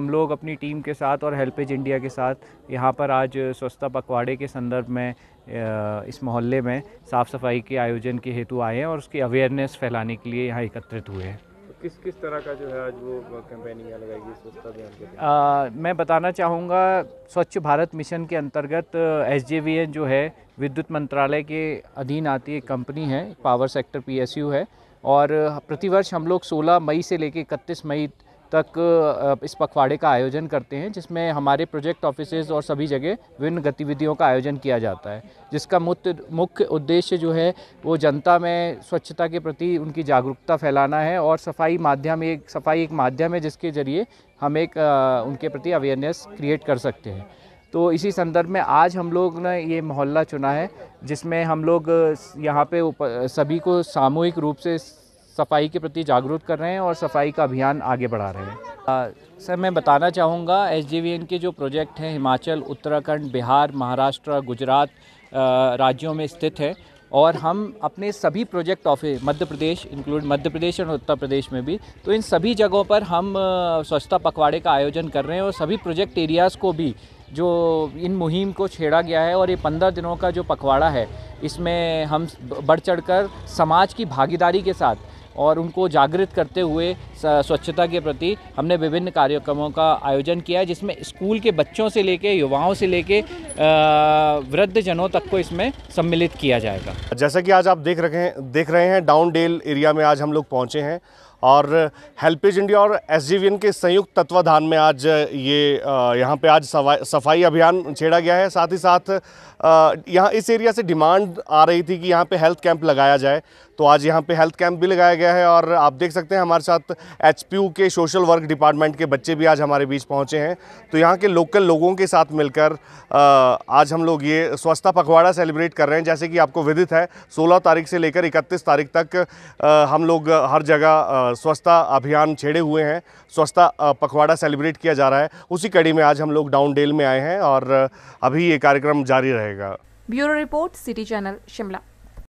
हम लोग अपनी टीम के साथ और हेल्पेज इंडिया के साथ यहाँ पर आज स्वच्छता पखवाड़े के संदर्भ में इस मोहल्ले में साफ़ सफाई के आयोजन के हेतु आए हैं और उसकी अवेयरनेस फैलाने के लिए यहाँ एकत्रित हुए हैं तो किस किस तरह का जो है आज वो कैंपेनिंग लगाएगी स्वच्छता अभियान के मैं बताना चाहूँगा स्वच्छ भारत मिशन के अंतर्गत एस जो है विद्युत मंत्रालय के अधीन आती एक कंपनी है पावर सेक्टर पी है और प्रतिवर्ष हम लोग 16 मई से लेकर इकतीस मई तक इस पखवाड़े का आयोजन करते हैं जिसमें हमारे प्रोजेक्ट ऑफिस और सभी जगह विभिन्न गतिविधियों का आयोजन किया जाता है जिसका मुख्य उद्देश्य जो है वो जनता में स्वच्छता के प्रति उनकी जागरूकता फैलाना है और सफाई माध्यम एक सफाई एक माध्यम है जिसके ज़रिए हम एक उनके प्रति अवेयरनेस क्रिएट कर सकते हैं तो इसी संदर्भ में आज हम लोग ने ये मोहल्ला चुना है जिसमें हम लोग यहाँ पे सभी को सामूहिक रूप से सफाई के प्रति जागरूक कर रहे हैं और सफाई का अभियान आगे बढ़ा रहे हैं आ, सर मैं बताना चाहूँगा एस के जो प्रोजेक्ट हैं हिमाचल उत्तराखंड बिहार महाराष्ट्र गुजरात राज्यों में स्थित है और हम अपने सभी project office Madhya Pradesh include Madhya Pradesh और उत्तर प्रदेश में भी तो इन सभी जगहों पर हम स्वच्छता पखवाड़े का आयोजन कर रहे हैं और सभी प्रोजेक्ट एरियाज़ को भी जो इन मुहिम को छेड़ा गया है और ये पंद्रह दिनों का जो पखवाड़ा है इसमें हम बढ़ चढ़ कर समाज की भागीदारी के साथ और उनको जागृत करते हुए स्वच्छता के प्रति हमने विभिन्न कार्यक्रमों का आयोजन किया जिसमें स्कूल के बच्चों से लेके युवाओं से लेके वृद्ध जनों तक को इसमें सम्मिलित किया जाएगा जैसा कि आज आप देख रहे देख रहे हैं डाउन डेल एरिया में आज हम लोग पहुँचे हैं और हेल्पेज इंडिया और एस के संयुक्त तत्वाधान में आज ये यहाँ पे आज सफाई अभियान छेड़ा गया है साथ ही साथ यहाँ इस एरिया से डिमांड आ रही थी कि यहाँ पे हेल्थ कैंप लगाया जाए तो आज यहाँ पे हेल्थ कैंप भी लगाया गया है और आप देख सकते हैं हमारे साथ एच के सोशल वर्क डिपार्टमेंट के बच्चे भी आज हमारे बीच पहुँचे हैं तो यहाँ के लोकल लोगों के साथ मिलकर आज हम लोग ये स्वच्छता पखवाड़ा सेलिब्रेट कर रहे हैं जैसे कि आपको विदित है सोलह तारीख से लेकर इकतीस तारीख तक हम लोग हर जगह स्वच्छता अभियान छेड़े हुए हैं स्वच्छता पखवाड़ा सेलिब्रेट किया जा रहा है उसी कड़ी में आज हम लोग डाउन डेल में आए हैं और अभी ये कार्यक्रम जारी रहेगा bureau report city channel Shimla